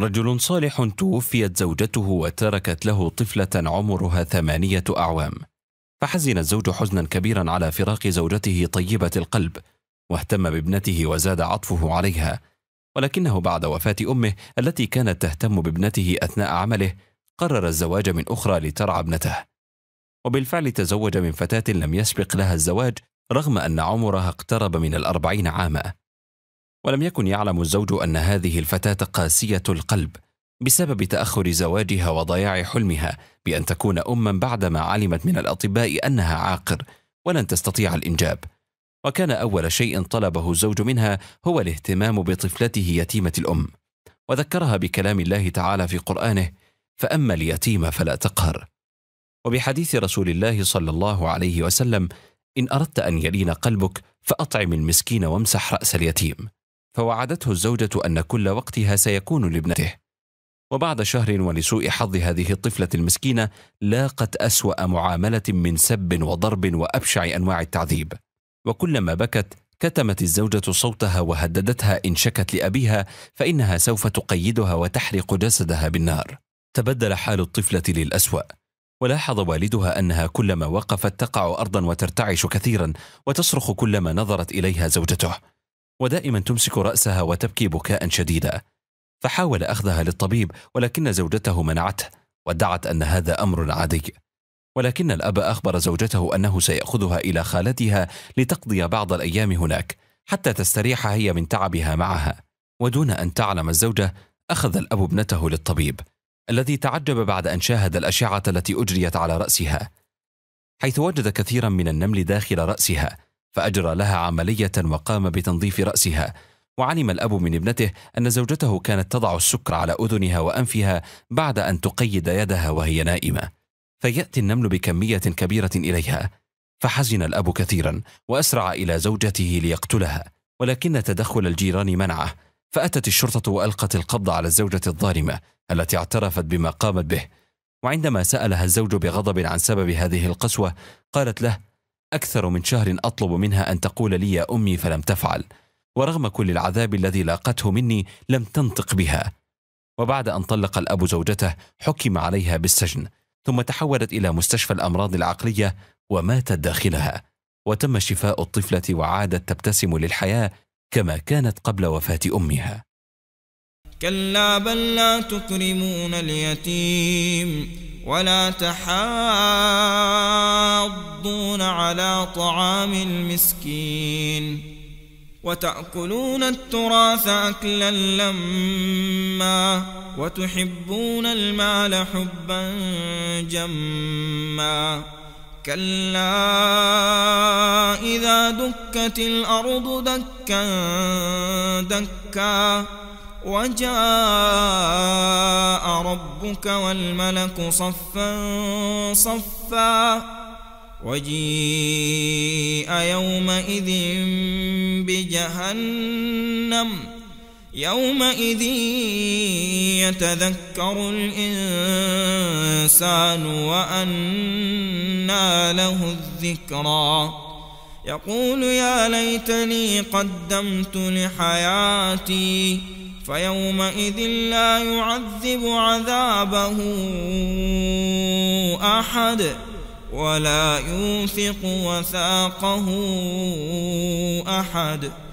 رجل صالح توفيت زوجته وتركت له طفلة عمرها ثمانية أعوام فحزن الزوج حزنا كبيرا على فراق زوجته طيبة القلب واهتم بابنته وزاد عطفه عليها ولكنه بعد وفاة أمه التي كانت تهتم بابنته أثناء عمله قرر الزواج من أخرى لترعى ابنته وبالفعل تزوج من فتاة لم يسبق لها الزواج رغم أن عمرها اقترب من الأربعين عاماً ولم يكن يعلم الزوج أن هذه الفتاة قاسية القلب بسبب تأخر زواجها وضياع حلمها بأن تكون أما بعدما علمت من الأطباء أنها عاقر ولن تستطيع الإنجاب وكان أول شيء طلبه الزوج منها هو الاهتمام بطفلته يتيمة الأم وذكرها بكلام الله تعالى في قرآنه فأما اليتيم فلا تقهر وبحديث رسول الله صلى الله عليه وسلم إن أردت أن يلين قلبك فأطعم المسكين وامسح رأس اليتيم فوعدته الزوجة أن كل وقتها سيكون لابنته وبعد شهر ولسوء حظ هذه الطفلة المسكينة لاقت أسوأ معاملة من سب وضرب وأبشع أنواع التعذيب وكلما بكت كتمت الزوجة صوتها وهددتها إن شكت لأبيها فإنها سوف تقيدها وتحرق جسدها بالنار تبدل حال الطفلة للأسوأ ولاحظ والدها أنها كلما وقفت تقع أرضا وترتعش كثيرا وتصرخ كلما نظرت إليها زوجته ودائما تمسك رأسها وتبكي بكاء شديدا فحاول أخذها للطبيب ولكن زوجته منعته وادعت أن هذا أمر عادي ولكن الأب أخبر زوجته أنه سيأخذها إلى خالتها لتقضي بعض الأيام هناك حتى تستريح هي من تعبها معها ودون أن تعلم الزوجة أخذ الأب ابنته للطبيب الذي تعجب بعد أن شاهد الأشعة التي أجريت على رأسها حيث وجد كثيرا من النمل داخل رأسها فأجرى لها عملية وقام بتنظيف رأسها وعلم الأب من ابنته أن زوجته كانت تضع السكر على أذنها وأنفها بعد أن تقيد يدها وهي نائمة فيأتي النمل بكمية كبيرة إليها فحزن الأب كثيرا وأسرع إلى زوجته ليقتلها ولكن تدخل الجيران منعه فأتت الشرطة وألقت القبض على الزوجة الظالمة التي اعترفت بما قامت به وعندما سألها الزوج بغضب عن سبب هذه القسوة قالت له أكثر من شهر أطلب منها أن تقول لي يا أمي فلم تفعل ورغم كل العذاب الذي لاقته مني لم تنطق بها وبعد أن طلق الأب زوجته حكم عليها بالسجن ثم تحولت إلى مستشفى الأمراض العقلية وماتت داخلها وتم شفاء الطفلة وعادت تبتسم للحياة كما كانت قبل وفاة أمها كلا بل لا تكرمون اليتيم ولا تحاضون تحافظون على طعام المسكين وتأكلون التراث أكلا لما وتحبون المال حبا جما كلا إذا دكت الأرض دكا دكا وجاء ربك والملك صفا صفا وجيء يومئذ بجهنم يومئذ يتذكر الإنسان وأنى له الذكرى يقول يا ليتني قدمت لحياتي فيومئذ لا يعذب عذابه أحد ولا يوثق وثاقه أحد